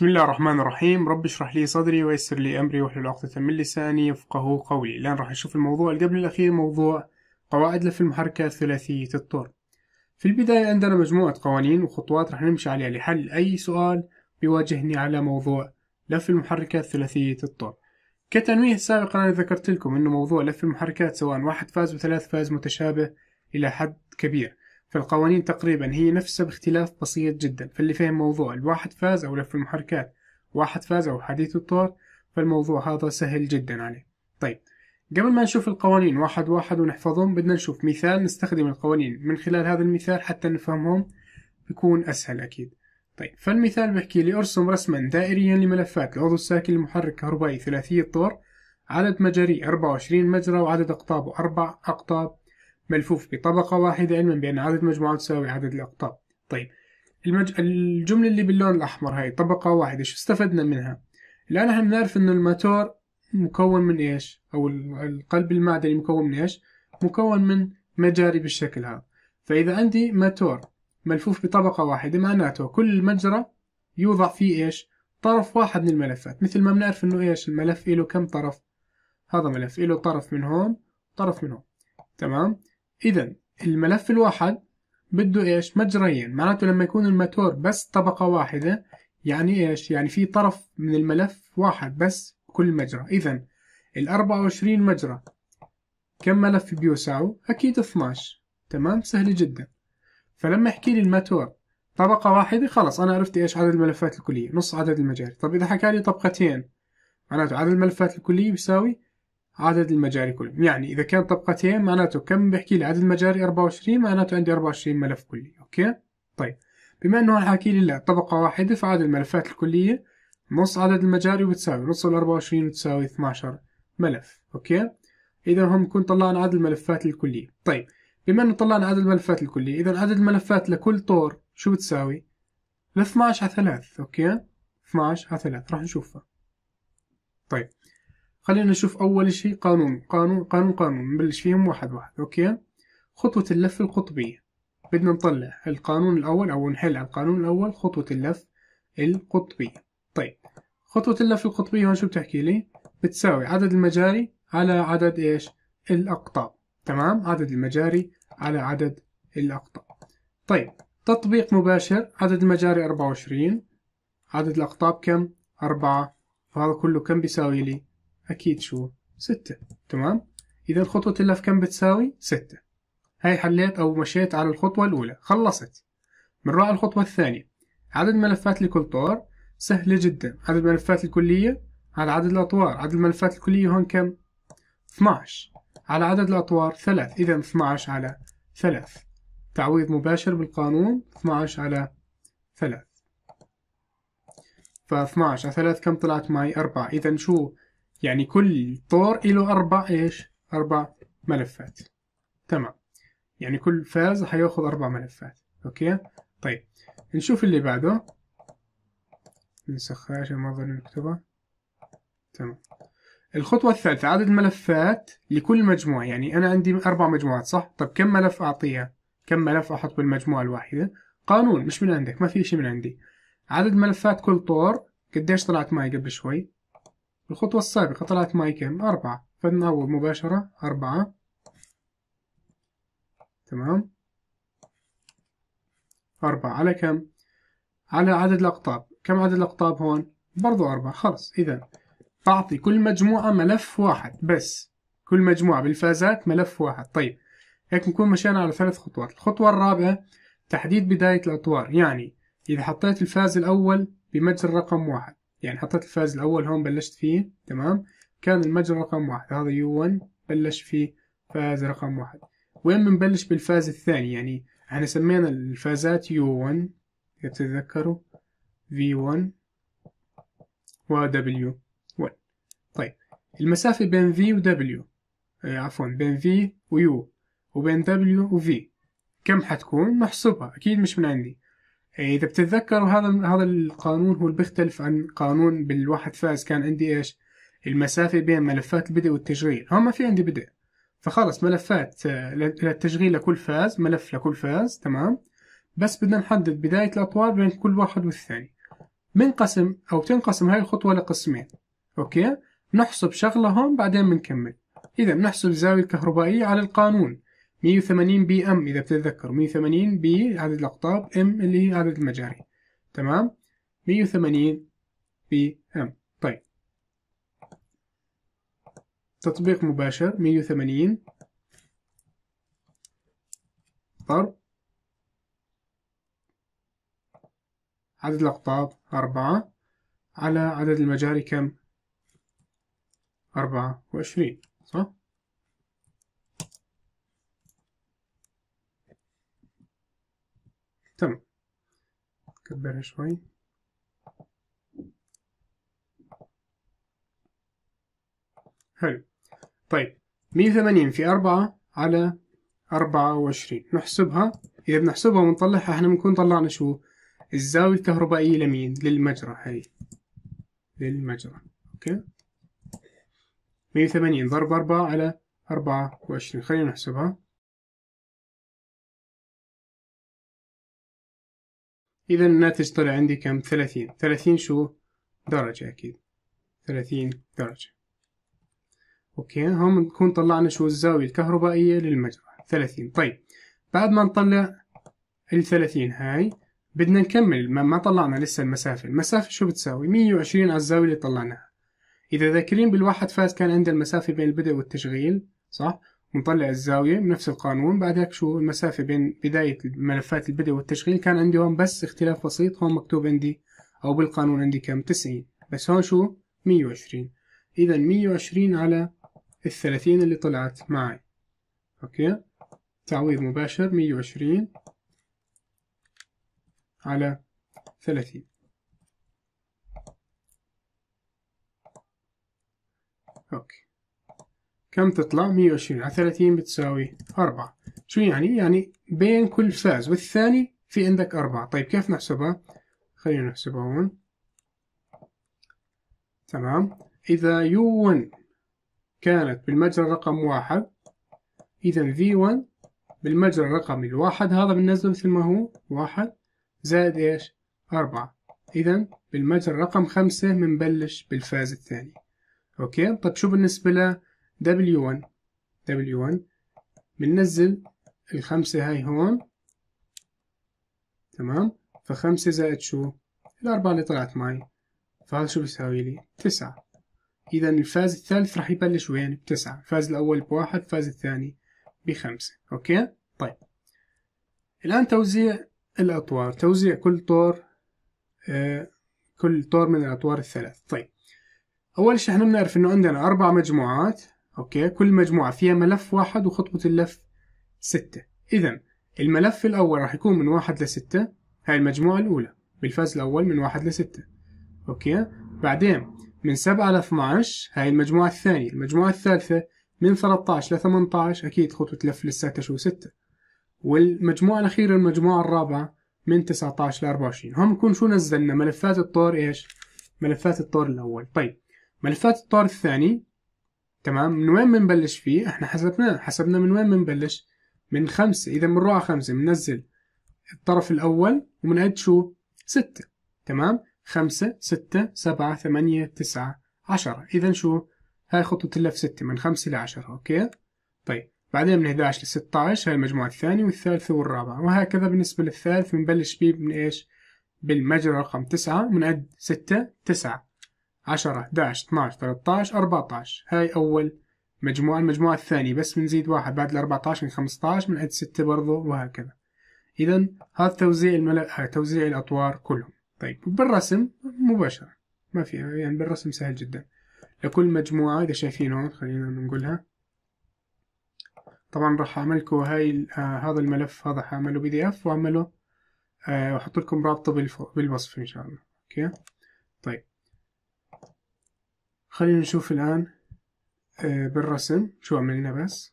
بسم الله الرحمن الرحيم رب اشرح لي صدري ويسر لي امري واحلل عقدة من لساني يفقه قولي الان راح نشوف الموضوع اللي قبل الاخير موضوع قواعد لف المحركة ثلاثية الطر في البداية عندنا مجموعة قوانين وخطوات راح نمشي عليها لحل اي سؤال بيواجهني على موضوع لف المحركات ثلاثية الطر كتنويه سابقا انا ذكرت لكم انه موضوع لف المحركات سواء واحد فاز وثلاث فاز متشابه الى حد كبير فالقوانين تقريبا هي نفسها باختلاف بسيط جدا فاللي فهم موضوع الواحد فاز أو لف المحركات واحد فاز أو حديث الطور فالموضوع هذا سهل جدا عليه طيب قبل ما نشوف القوانين واحد واحد ونحفظهم بدنا نشوف مثال نستخدم القوانين من خلال هذا المثال حتى نفهمهم بيكون أسهل أكيد طيب فالمثال بيحكي لي ارسم رسما دائريا لملفات العضو الساكن لمحرك كهربائي ثلاثي الطور عدد مجاري 24 مجرى وعدد أقطابه 4 أقطاب ملفوف بطبقة واحدة علما بأن عدد المجموعات تساوي عدد الأقطاب طيب المج... الجملة اللي باللون الأحمر هاي طبقة واحدة شو استفدنا منها الآن احنا بنعرف أنه الماتور مكون من إيش أو القلب المعدني مكون من إيش مكون من مجاري بالشكل هذا فإذا عندي ماتور ملفوف بطبقة واحدة معناته كل مجرى يوضع فيه إيش طرف واحد من الملفات مثل ما بنعرف انه ايش الملف له كم طرف هذا ملف له طرف من هون طرف من هون تمام إذا الملف الواحد بده إيش مجريين، معناته لما يكون الماتور بس طبقة واحدة يعني إيش يعني في طرف من الملف واحد بس كل مجرى إذا الأربعة وعشرين مجرى كم ملف بيوسعوا أكيد 12 تمام سهل جدا فلما يحكي لي الماتور طبقة واحدة خلص أنا عرفت إيش عدد الملفات الكلية نص عدد المجاري طب إذا حكى لي طبقتين معناته عدد الملفات الكلية بيساوي عدد المجاري كلهم يعني إذا كان طبقتين معناته كم بحكي لي عدد المجاري 24 معناته عندي 24 ملف كلي أوكي طيب بما أنه هون حاكي لي لا طبقة واحدة فعدد الملفات الكلية نص عدد المجاري بتساوي نص ال 24 بتساوي 12 ملف أوكي إذا هم كنت طلعنا عدد الملفات الكلية طيب بما أنه طلعنا عدد الملفات الكلية إذا عدد الملفات لكل طور شو بتساوي؟ ال 12 على 3 أوكي 12 على 3 راح نشوفها طيب خلينا نشوف أول شيء قانون قانون قانون قانون نبلش فيهم واحد واحد أوكي خطوة اللف القطبية بدنا نطلع القانون الأول أو نحل على القانون الأول خطوة اللف القطبية طيب خطوة اللف القطبية هون شو بتحكي لي بتساوي عدد المجاري على عدد إيش الأقطاب تمام عدد المجاري على عدد الأقطاب طيب تطبيق مباشر عدد المجاري 24 عدد الأقطاب كم؟ 4 وهذا كله كم بيساوي لي؟ أكيد شو ستة تمام إذا خطوة اللف كم بتساوي ستة هاي حليت أو مشيت على الخطوة الأولى خلصت بنروح على الخطوة الثانية عدد ملفات لكل طور سهلة جدا عدد ملفات الكلية على عدد الأطوار عدد الملفات الكلية هون كم 12 على عدد الأطوار 3 إذا 12 على 3 تعويض مباشر بالقانون 12 على 3 ف 12 على 3 كم طلعت معي 4 إذا شو يعني كل طور له أربع إيش أربع ملفات تمام يعني كل فاز حياخذ أربع ملفات أوكي طيب نشوف اللي بعده نسخها عشان ما أظن نكتبها تمام الخطوة الثالثة عدد الملفات لكل مجموعة يعني أنا عندي أربع مجموعات صح؟ طب كم ملف أعطيها؟ كم ملف أحط بالمجموعة الواحدة؟ قانون مش من عندك ما في شيء من عندي عدد ملفات كل طور قديش طلعت معي قبل شوي؟ الخطوة السابقة طلعت معي كم؟ أربعة فنعوض مباشرة أربعة تمام أربعة على كم؟ على عدد الأقطاب كم عدد الأقطاب هون؟ برضو أربعة خلص إذا بعطي كل مجموعة ملف واحد بس كل مجموعة بالفازات ملف واحد طيب هيك نكون مشينا على ثلاث خطوات الخطوة الرابعة تحديد بداية الأطوار يعني إذا حطيت الفاز الأول بمتجر رقم واحد يعني حطيت الفاز الأول هون بلشت فيه تمام كان المجرى رقم واحد هذا يو 1 بلش فيه فاز رقم واحد وين بنبلش بالفاز الثاني يعني احنا سمينا الفازات يو 1 إذا بتتذكروا في 1 و دبليو 1 طيب المسافة بين في و دبليو إيه، عفوا بين في U وبين دبليو V كم حتكون محسوبها أكيد مش من عندي إيه، اذا بتتذكروا هذا هذا القانون هو اللي بيختلف عن قانون بالواحد فاز كان عندي ايش المسافه بين ملفات البدء والتشغيل هون ما في عندي بدء فخلص ملفات آه، للتشغيل لكل فاز ملف لكل فاز تمام بس بدنا نحدد بدايه الاطوار بين كل واحد والثاني بنقسم او بتنقسم هاي الخطوه لقسمين اوكي نحسب شغله هون بعدين بنكمل اذا بنحسب الزاويه الكهربائيه على القانون 180 بي ام اذا بتتذكر 180 بي عدد الاقطاب ام اللي هي عدد المجاري تمام 180 بي ام طيب تطبيق مباشر 180 ضرب عدد الأقطاب 4 على عدد المجاري كم؟ 24 صح؟ كبرها شوي حلو طيب مية في أربعة على أربعة وعشرين نحسبها إذا بنحسبها ونطلعها إحنا بنكون طلعنا شو الزاوية الكهربائية لمين للمجرى هاي للمجرى أوكي مية ضرب أربعة على أربعة وعشرين خلينا نحسبها إذا الناتج طلع عندي كم ثلاثين ثلاثين شو درجة أكيد ثلاثين درجة أوكي هم نكون طلعنا شو الزاوية الكهربائية للمجرى ثلاثين طيب بعد ما نطلع الثلاثين هاي بدنا نكمل ما, ما طلعنا لسه المسافة المسافة شو بتساوي مية وعشرين على الزاوية اللي طلعناها إذا ذاكرين بالواحد فاز كان عندنا المسافة بين البدء والتشغيل صح نطلع الزاوية بنفس القانون بعد هيك شو المسافة بين بداية ملفات البدء والتشغيل كان عندي هون بس اختلاف بسيط هون مكتوب عندي أو بالقانون عندي كم تسعين بس هون شو مية وعشرين إذا مية وعشرين على الثلاثين اللي طلعت معي أوكي تعويض مباشر مية وعشرين على ثلاثين كم تطلع 120 على 30 بتساوي 4 شو يعني؟ يعني بين كل فاز والثاني في عندك 4 طيب كيف نحسبها؟ خلينا نحسبها هون تمام إذا U1 كانت بالمجرى رقم واحد إذا V1 بالمجرى الرقمي الواحد هذا بننزله مثل ما هو واحد زائد إيش أربعة إذا بالمجرى رقم خمسة بنبلش بالفاز الثاني أوكي طيب شو بالنسبة W1 W1 بننزل الخمسة هاي هون تمام فخمسة زائد شو الأربعة اللي طلعت معي فهذا شو بيساوي لي تسعة إذا الفاز الثالث راح يبلش وين بتسعة الفاز الأول بواحد الفاز الثاني بخمسة أوكي طيب الآن توزيع الأطوار توزيع كل طور آه كل طور من الأطوار الثلاث طيب أول شيء احنا بنعرف إنه عندنا أربع مجموعات أوكي كل مجموعة فيها ملف واحد وخطوة اللف ستة إذا الملف الأول راح يكون من واحد لستة هاي المجموعة الأولى بالفاز الأول من واحد لستة أوكي بعدين من سبعة ل 12 هاي المجموعة الثانية المجموعة الثالثة من 13 ل 18 أكيد خطوة لف لساتها شو ستة والمجموعة الأخيرة المجموعة الرابعة من 19 ل 24 هم نكون شو نزلنا ملفات الطور إيش ملفات الطور الأول طيب ملفات الطور الثاني تمام من وين بنبلش فيه احنا حسبناه حسبنا من وين بنبلش من خمسة إذا بنروح على خمسة بننزل الطرف الأول وبنعد شو ستة تمام خمسة ستة سبعة ثمانية تسعة عشرة إذا شو هاي خطوة اللف ستة من خمسة لعشرة أوكي طيب بعدين من 11 ل 16 هاي المجموعة الثانية والثالثة والرابعة وهكذا بالنسبة للثالث بنبلش بيه من إيش بالمجرى رقم تسعة بنعد ستة تسعة 10 11 12 13 14 هاي أول مجموعة المجموعة الثانية بس بنزيد واحد بعد ال 14 يعني من 15 بنعد 6 برضه وهكذا إذا هذا توزيع الملأ آه، توزيع الأطوار كلهم طيب بالرسم مباشرة ما في يعني بالرسم سهل جدا لكل مجموعة إذا شايفين هون خلينا نقولها طبعا راح أعملكوا هاي آه هذا الملف هذا حاعمله بي دي اف وأعمله آه وأحط لكم رابطه بالوصف إن شاء الله أوكي طيب خلينا نشوف الآن آه، بالرسم شو عملنا بس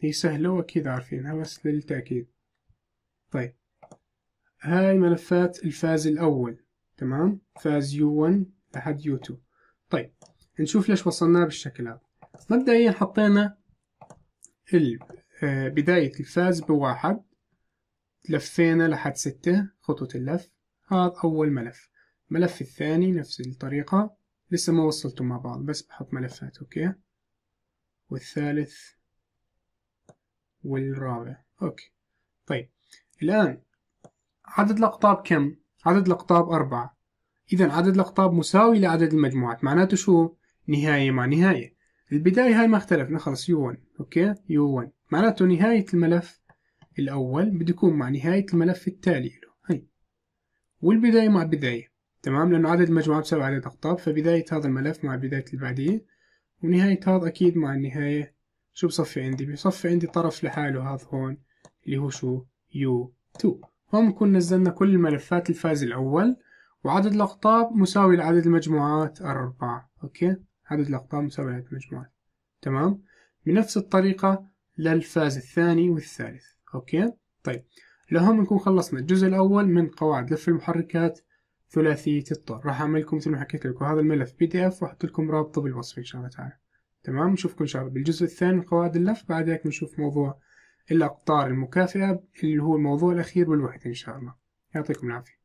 هي سهلة وأكيد عارفينها بس للتأكيد طيب هاي ملفات الفاز الأول تمام فاز U1 لحد U2 طيب نشوف ليش وصلناها بالشكل هذا مبدئيا حطينا آه، بداية الفاز بواحد لفينا لحد ستة خطوة اللف هذا أول ملف الملف الثاني نفس الطريقة لسه ما وصلتوا مع بعض بس بحط ملفات اوكي والثالث والرابع اوكي طيب الان عدد الاقطاب كم عدد الاقطاب اربعة اذا عدد الاقطاب مساوي لعدد المجموعات معناته شو نهاية مع نهاية البداية هاي ما اختلفنا خلص يو 1 اوكي يو 1 معناته نهاية الملف الأول بده يكون مع نهاية الملف التالي له هي والبداية مع البداية تمام لأنه عدد المجموعة بيساوي عدد أقطاب فبداية هذا الملف مع بداية اللي بعديه ونهاية هذا أكيد مع النهاية شو بصفي عندي بصفي عندي طرف لحاله هذا هون اللي هو شو يو تو هون بنكون نزلنا كل الملفات الفاز الأول وعدد الأقطاب مساوي لعدد المجموعات أربعة أوكي عدد الأقطاب مساوي لعدد المجموعات تمام بنفس الطريقة للفاز الثاني والثالث أوكي طيب لهم نكون خلصنا الجزء الأول من قواعد لف المحركات ثلاثية الطور راح أعمل لكم مثل ما حكيت لكم هذا الملف بي دي اف وأحط لكم رابطه بالوصف إن شاء الله تعالى تمام نشوفكم إن شاء الله بالجزء الثاني من قواعد اللف بعد هيك بنشوف موضوع الأقطار المكافئة اللي هو الموضوع الأخير بالوحدة إن شاء الله يعطيكم العافية